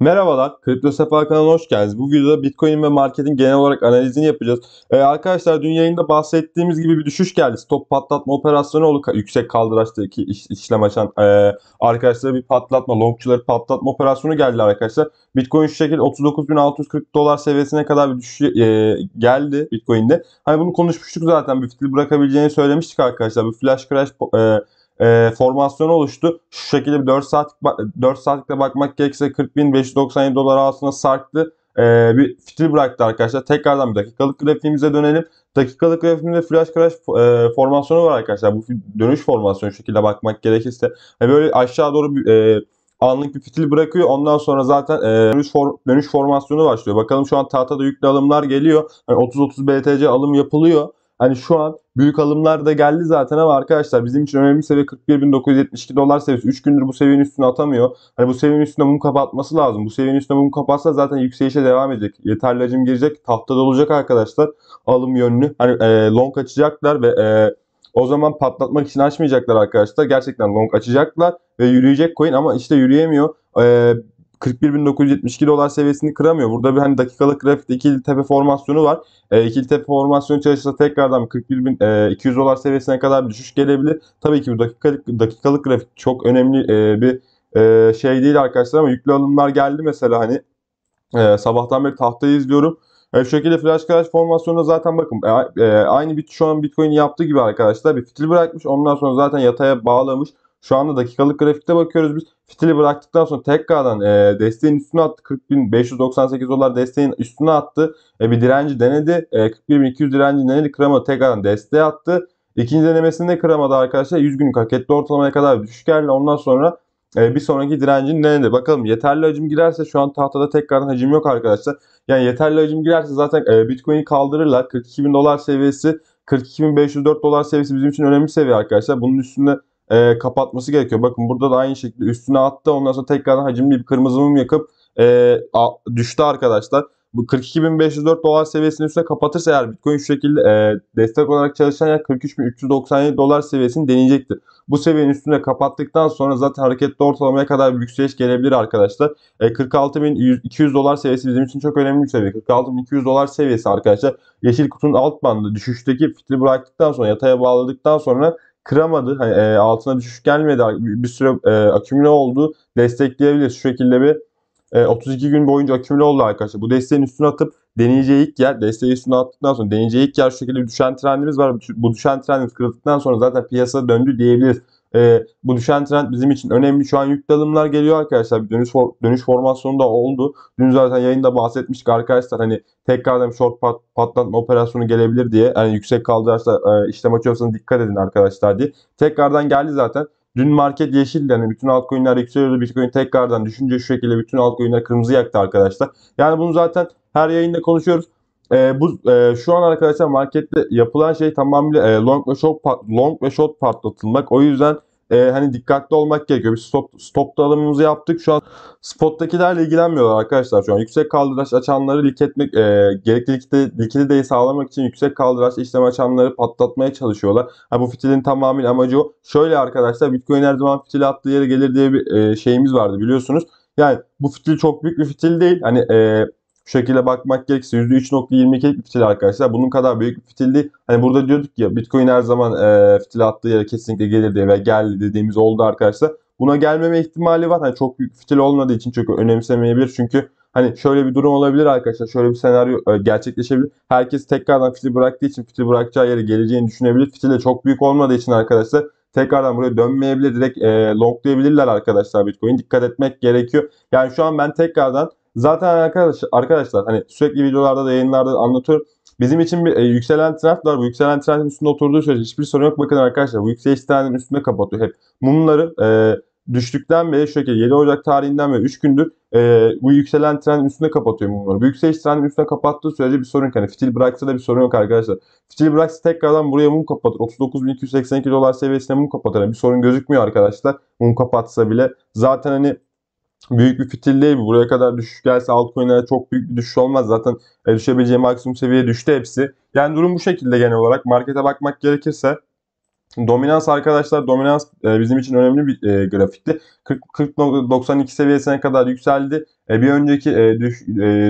Merhabalar, Kripto Sefa kanalına hoş geldiniz. Bu videoda Bitcoin ve marketin genel olarak analizini yapacağız. Ee, arkadaşlar dün yayında bahsettiğimiz gibi bir düşüş geldi. Stop patlatma operasyonu oldu. Yüksek kaldıraçtaki iş, işlem açan e, arkadaşlara bir patlatma, longçuları patlatma operasyonu geldi arkadaşlar. Bitcoin şu şekilde 39.640 dolar seviyesine kadar bir düşüş e, geldi Bitcoin'de. Hani bunu konuşmuştuk zaten. Bir fitil bırakabileceğini söylemiştik arkadaşlar. Bir flash crash e, e, ee, formasyon oluştu. Şu şekilde bir 4 saatlik 4 saatlikte bakmak gerekirse 40.597 dolar altına sarktı. E, bir fitil bıraktı arkadaşlar. Tekrardan bir dakikalık grafiğimize dönelim. Dakikalık grafiğimde flash crash e, formasyonu var arkadaşlar. Bu dönüş formasyonu şekilde bakmak gerekirse. E, böyle aşağı doğru bir e, anlık bir fitil bırakıyor. Ondan sonra zaten e, dönüş, for, dönüş formasyonu başlıyor. Bakalım şu an tahtada yüklü alımlar geliyor. Yani 30-30 BTC alım yapılıyor. Hani şu an büyük alımlar da geldi zaten ama arkadaşlar bizim için önemli seviye 41.972 dolar seviyesi. 3 gündür bu seviyenin üstüne atamıyor. Hani bu seviyenin üstüne mum kapatması lazım. Bu seviyenin üstüne mum kapatsa zaten yükselişe devam edecek. Yeterli hacim girecek. Tahtada olacak arkadaşlar. Alım yönünü. Hani e, long açacaklar ve e, o zaman patlatmak için açmayacaklar arkadaşlar. Gerçekten long açacaklar ve yürüyecek coin ama işte yürüyemiyor. Ee, 41.972 dolar seviyesini kıramıyor. Burada bir hani dakikalık grafikte ikili tepe formasyonu var. Ee, e, ikili tepe formasyonu çalışırsa tekrardan 41.200 dolar seviyesine kadar bir düşüş gelebilir. Tabii ki bu dakikalık, dakikalık grafik çok önemli e, bir e, şey değil arkadaşlar ama yüklü alımlar geldi mesela hani e, sabahtan beri tahtayı izliyorum. E, şu şekilde flash crash formasyonuna zaten bakın e, e, aynı bit şu an Bitcoin yaptığı gibi arkadaşlar bir fitil bırakmış. Ondan sonra zaten yataya bağlamış. Şu anda dakikalık grafikte bakıyoruz biz. Fitili bıraktıktan sonra tekrardan e, desteğin üstüne attı. 40.598 dolar desteğin üstüne attı. E, bir direnci denedi. E, 41.200 direnci denedi. Kıramadı. Tekrardan desteğe attı. İkinci denemesinde kıramadı arkadaşlar. 100 günlük hareketli ortalamaya kadar düşük geldi. Ondan sonra e, bir sonraki direncin denedi. Bakalım yeterli hacim girerse şu an tahtada tekrardan hacim yok arkadaşlar. Yani yeterli hacim girerse zaten e, Bitcoin'i kaldırırlar. 42.000 dolar seviyesi 42.504 dolar seviyesi bizim için önemli seviye arkadaşlar. Bunun üstünde e, kapatması gerekiyor. Bakın burada da aynı şekilde üstüne attı. Ondan sonra tekrardan hacimli bir kırmızı mum yakıp e, a, düştü arkadaşlar. Bu 42.504 dolar seviyesinin üstüne kapatırsa eğer Bitcoin şu şekilde e, destek olarak çalışan yer 43.397 dolar seviyesini deneyecektir. Bu seviyenin üstüne kapattıktan sonra zaten hareketli ortalamaya kadar bir yükseliş gelebilir arkadaşlar. E, 46.200 dolar seviyesi bizim için çok önemli bir seviye. 46.200 dolar seviyesi arkadaşlar. Yeşil kutunun alt bandı düşüşteki fitili bıraktıktan sonra yataya bağladıktan sonra kıramadı. Hani, e, altına düşüş gelmedi. Bir süre e, akümüle oldu. Destekleyebilir. Şu şekilde bir e, 32 gün boyunca akümüle oldu arkadaşlar. Bu desteğin üstüne atıp deneyeceği ilk yer, desteği üstüne attıktan sonra deneyeceği ilk yer şu şekilde bir düşen trendimiz var. Bu düşen trendimiz kırıldıktan sonra zaten piyasa döndü diyebiliriz. E, bu düşen trend bizim için önemli. Şu an yüklü alımlar geliyor arkadaşlar. Bir dönüş, for, dönüş formasyonu da oldu. Dün zaten yayında bahsetmiştik arkadaşlar. Hani tekrardan short pat, patlatma operasyonu gelebilir diye. Yani yüksek kaldıraçla e, işlem açıyorsanız dikkat edin arkadaşlar diye. Tekrardan geldi zaten. Dün market yeşildi. Yani bütün altcoin'ler yükseliyordu. Bitcoin tekrardan düşünce şu şekilde bütün altcoin'ler kırmızı yaktı arkadaşlar. Yani bunu zaten her yayında konuşuyoruz. E, bu e, şu an arkadaşlar markette yapılan şey tamamıyla e, long ve short long ve short patlatılmak. O yüzden e, hani dikkatli olmak gerekiyor. Biz stop stopta alımımızı yaptık. Şu an spottakilerle ilgilenmiyorlar arkadaşlar. Şu an yüksek kaldıraç açanları lik etmek e, gerekli likiditeyi sağlamak için yüksek kaldıraç işlem açanları patlatmaya çalışıyorlar. Ha, bu fitilin tamamıyla amacı o. Şöyle arkadaşlar Bitcoin her zaman fitil attığı yere gelir diye bir e, şeyimiz vardı biliyorsunuz. Yani bu fitil çok büyük bir fitil değil. Hani eee şu şekilde bakmak gerekirse %3.22'lik bir fitil arkadaşlar. Bunun kadar büyük bir fitil değil. Hani burada diyorduk ya Bitcoin her zaman e, fitil attığı yere kesinlikle gelir diye ve geldi dediğimiz oldu arkadaşlar. Buna gelmeme ihtimali var. Hani çok büyük fitil olmadığı için çok önemsemeyebilir. Çünkü hani şöyle bir durum olabilir arkadaşlar. Şöyle bir senaryo e, gerçekleşebilir. Herkes tekrardan fitil bıraktığı için fitil bırakacağı yere geleceğini düşünebilir. Fitil de çok büyük olmadığı için arkadaşlar tekrardan buraya dönmeyebilir. Direkt e, longlayabilirler arkadaşlar Bitcoin. Dikkat etmek gerekiyor. Yani şu an ben tekrardan Zaten arkadaş, arkadaşlar hani sürekli videolarda da yayınlarda da anlatıyorum. Bizim için bir e, yükselen trend var. Bu yükselen trendin üstünde oturduğu sürece hiçbir sorun yok. Bakın arkadaşlar bu yükseliş trendin üstünde kapatıyor hep. Mumları e, düştükten beri şöyle 7 Ocak tarihinden beri 3 gündür e, bu yükselen trendin üstünde kapatıyor mumları. Bu yükseliş trendin üstüne kapattığı sürece bir sorun yok. Yani fitil bıraksa da bir sorun yok arkadaşlar. Fitil bıraksa tekrardan buraya mum kapatır. 39.282 dolar seviyesine mum kapatır. Yani bir sorun gözükmüyor arkadaşlar. Mum kapatsa bile. Zaten hani büyük bir fitil değil. Buraya kadar düşüş gelse altcoin'lere çok büyük bir düşüş olmaz. Zaten düşebileceği maksimum seviyeye düştü hepsi. Yani durum bu şekilde genel olarak. Markete bakmak gerekirse Dominans arkadaşlar dominans e, bizim için önemli bir e, grafikti. 40.92 seviyesine kadar yükseldi. E, bir önceki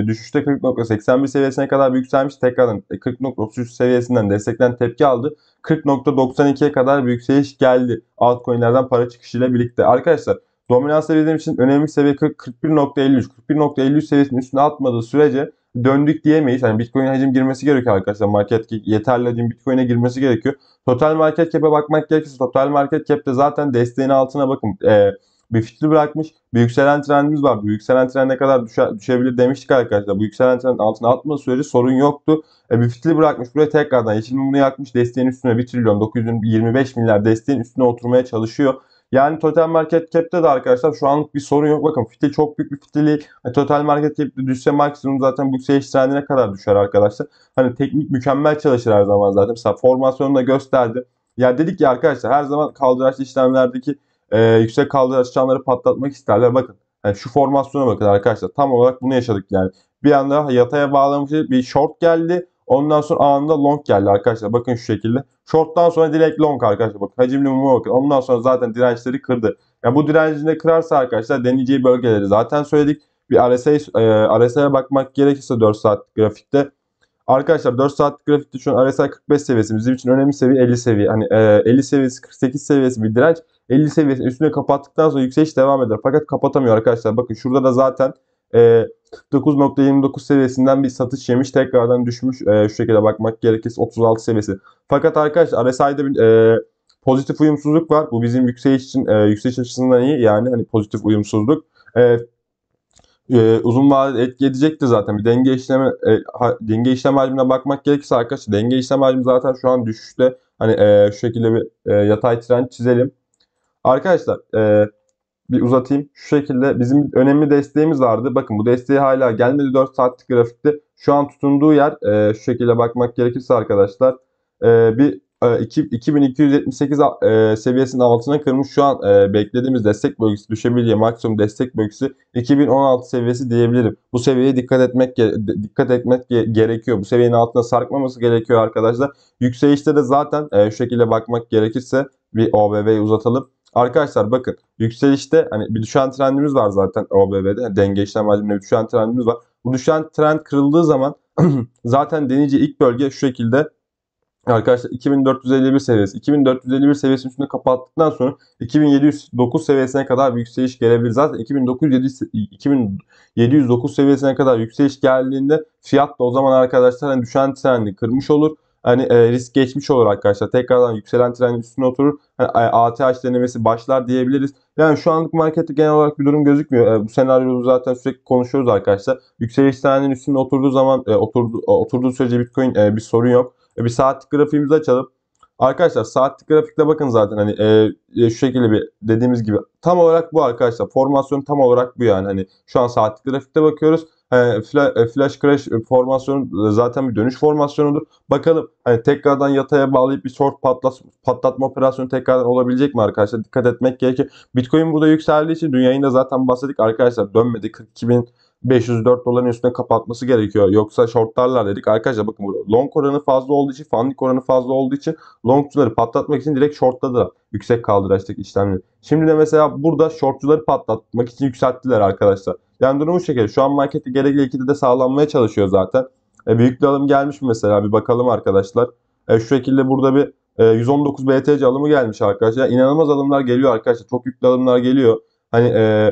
düşüşte 40.81 seviyesine kadar yükselmiş. Tekrardan 40.33 seviyesinden desteklen tepki aldı. 40.92'ye kadar bir yükseliş geldi altcoin'lerden para çıkışıyla birlikte. Arkadaşlar Dominans seviye için önemli seviye 41.53. 41.53 seviyesinin üstüne atmadığı sürece döndük diyemeyiz. Yani Bitcoin hacim girmesi gerekiyor arkadaşlar. Market yeterli hacim Bitcoin'e girmesi gerekiyor. Total market cap'e bakmak gerekirse total market cap'te zaten desteğin altına bakın. Ee, bir fitli bırakmış. Bir yükselen trendimiz var. Bu yükselen trend ne kadar düşe, düşebilir demiştik arkadaşlar. Bu yükselen trend altına atma süreci sorun yoktu. E, bir fitli bırakmış. Buraya tekrardan yeşil mumunu yakmış. Desteğin üstüne 1 trilyon 925 milyar desteğin üstüne oturmaya çalışıyor. Yani total market cap'te de arkadaşlar şu anlık bir sorun yok. Bakın fitil çok büyük bir fitili. Hani total market cap'te düşse maksimum zaten bu yükseliş trendine kadar düşer arkadaşlar. Hani teknik mükemmel çalışır her zaman zaten. Mesela formasyonu da gösterdi. Ya dedik ya arkadaşlar her zaman kaldıraçlı işlemlerdeki e, yüksek kaldıraç çanları patlatmak isterler. Bakın yani şu formasyona bakın arkadaşlar. Tam olarak bunu yaşadık yani. Bir anda yataya bağlamış bir short geldi. Ondan sonra anında long geldi arkadaşlar. Bakın şu şekilde. Short'tan sonra direkt long arkadaşlar. Bakın hacimli muma bakın. Ondan sonra zaten dirençleri kırdı. Ya yani bu direncini de kırarsa arkadaşlar deneyeceği bölgeleri zaten söyledik. Bir RSI, e, RSI'ye bakmak gerekirse 4 saat grafikte. Arkadaşlar 4 saat grafikte şu an RSI 45 seviyesi. Bizim için önemli seviye 50 seviye. Hani e, 50 seviyesi 48 seviyesi bir direnç. 50 seviyesi üstüne kapattıktan sonra yükseliş devam eder. Fakat kapatamıyor arkadaşlar. Bakın şurada da zaten e, ee, 49.29 seviyesinden bir satış yemiş. Tekrardan düşmüş. E, şu şekilde bakmak gerekirse 36 seviyesi. Fakat arkadaşlar RSI'de bir e, pozitif uyumsuzluk var. Bu bizim yükseliş için e, yükseliş açısından iyi. Yani hani pozitif uyumsuzluk. E, e, uzun vadede etki edecektir zaten. Bir denge işlemi e, ha, denge işlem hacmine bakmak gerekirse arkadaşlar denge işlem hacmi zaten şu an düşüşte. Hani e, şu şekilde bir e, yatay trend çizelim. Arkadaşlar e, bir uzatayım. Şu şekilde bizim önemli desteğimiz vardı. Bakın bu desteği hala gelmedi 4 saatlik grafikte. Şu an tutunduğu yer e, şu şekilde bakmak gerekirse arkadaşlar e, bir e, 2278 e, seviyesinin altına kırmış. Şu an e, beklediğimiz destek bölgesi düşebileceği maksimum destek bölgesi 2016 seviyesi diyebilirim. Bu seviyeye dikkat etmek dikkat etmek gerekiyor. Bu seviyenin altına sarkmaması gerekiyor arkadaşlar. Yükselişte de zaten e, şu şekilde bakmak gerekirse bir OBV'yi uzatalım. Arkadaşlar bakın yükselişte hani bir düşen trendimiz var zaten OBB'de. Denge işlem hacminde bir düşen trendimiz var. Bu düşen trend kırıldığı zaman zaten denici ilk bölge şu şekilde Arkadaşlar 2451 seviyesi. 2451 seviyesinin üstünde kapattıktan sonra 2709 seviyesine kadar bir yükseliş gelebilir. Zaten 2907, 2709 seviyesine kadar yükseliş geldiğinde fiyat da o zaman arkadaşlar hani düşen trendi kırmış olur hani e, risk geçmiş olur arkadaşlar. Tekrardan yükselen trendin üstüne oturur. Hani, ATH denemesi başlar diyebiliriz. Yani şu anlık markette genel olarak bir durum gözükmüyor. E, bu senaryoyu zaten sürekli konuşuyoruz arkadaşlar. Yükseliş trendinin üstüne oturduğu zaman e, oturdu, e, oturduğu sürece Bitcoin e, bir sorun yok. E, bir saatlik grafiğimizi açalım. Arkadaşlar saatlik grafikte bakın zaten hani e, e, şu şekilde bir dediğimiz gibi tam olarak bu arkadaşlar formasyon tam olarak bu yani hani şu an saatlik grafikte bakıyoruz. E, flash Crash e, formasyonu e, zaten bir dönüş formasyonudur. Bakalım hani tekrardan yataya bağlayıp bir short patlas, patlatma operasyonu tekrardan olabilecek mi arkadaşlar? Dikkat etmek gerekir. Bitcoin burada yükseldiği için dünyayı da zaten bahsettik arkadaşlar. Dönmedi 42 bin 504 doların üstüne kapatması gerekiyor. Yoksa shortlarlar dedik. Arkadaşlar bakın burada long oranı fazla olduğu için, funding oranı fazla olduğu için longcuları patlatmak için direkt shortladılar. Yüksek kaldıraçtaki işlemleri. Şimdi de mesela burada shortcuları patlatmak için yükselttiler arkadaşlar. Yani durum bu şekilde. Şu an markette gerekli ikide de sağlanmaya çalışıyor zaten. E, büyük bir alım gelmiş mi mesela? Bir bakalım arkadaşlar. E, şu şekilde burada bir e, 119 BTC alımı gelmiş arkadaşlar. İnanılmaz alımlar geliyor arkadaşlar. Çok yüklü alımlar geliyor. Hani e,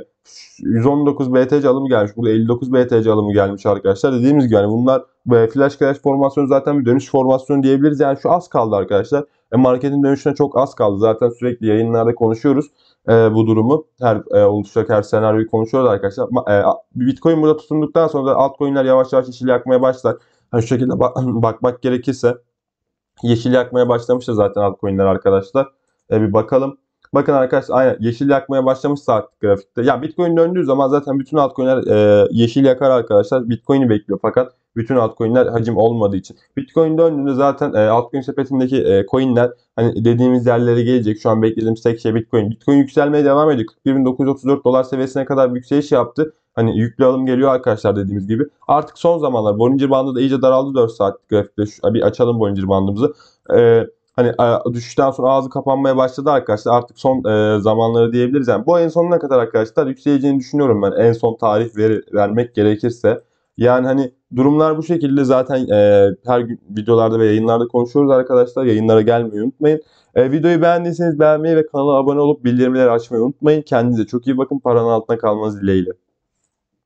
119 BTC alımı gelmiş. Burada 59 BTC alımı gelmiş arkadaşlar. Dediğimiz gibi yani bunlar flash crash formasyonu zaten bir dönüş formasyonu diyebiliriz. Yani şu az kaldı arkadaşlar. E marketin dönüşüne çok az kaldı. Zaten sürekli yayınlarda konuşuyoruz e, bu durumu. Her e, oluşacak her senaryoyu konuşuyoruz arkadaşlar. E, Bitcoin burada tutunduktan sonra da altcoin'ler yavaş yavaş yeşil yakmaya başlar. Yani şu şekilde bak bakmak gerekirse yeşil yakmaya başlamıştır zaten altcoin'ler arkadaşlar. E, bir bakalım. Bakın arkadaşlar aynen yeşil yakmaya başlamış saat grafikte. Ya Bitcoin döndüğü zaman zaten bütün altcoin'ler e, yeşil yakar arkadaşlar. Bitcoin'i bekliyor fakat bütün altcoin'ler hacim olmadığı için. Bitcoin döndüğünde zaten e, altcoin sepetindeki e, coin'ler hani dediğimiz yerlere gelecek. Şu an beklediğimiz tek şey Bitcoin. Bitcoin yükselmeye devam ediyor. 41.934 dolar seviyesine kadar bir yükseliş yaptı. Hani yüklü alım geliyor arkadaşlar dediğimiz gibi. Artık son zamanlar Bollinger bandı da iyice daraldı 4 saat grafikte. Şu, bir açalım Bollinger bandımızı. Eee hani düşüşten sonra ağzı kapanmaya başladı arkadaşlar. Artık son e, zamanları diyebiliriz. Yani bu en sonuna kadar arkadaşlar yükseleceğini düşünüyorum ben. En son tarih ver, vermek gerekirse. Yani hani durumlar bu şekilde zaten e, her gün videolarda ve yayınlarda konuşuyoruz arkadaşlar. Yayınlara gelmeyi unutmayın. E, videoyu beğendiyseniz beğenmeyi ve kanala abone olup bildirimleri açmayı unutmayın. Kendinize çok iyi bakın. Paranın altına kalmanız dileğiyle.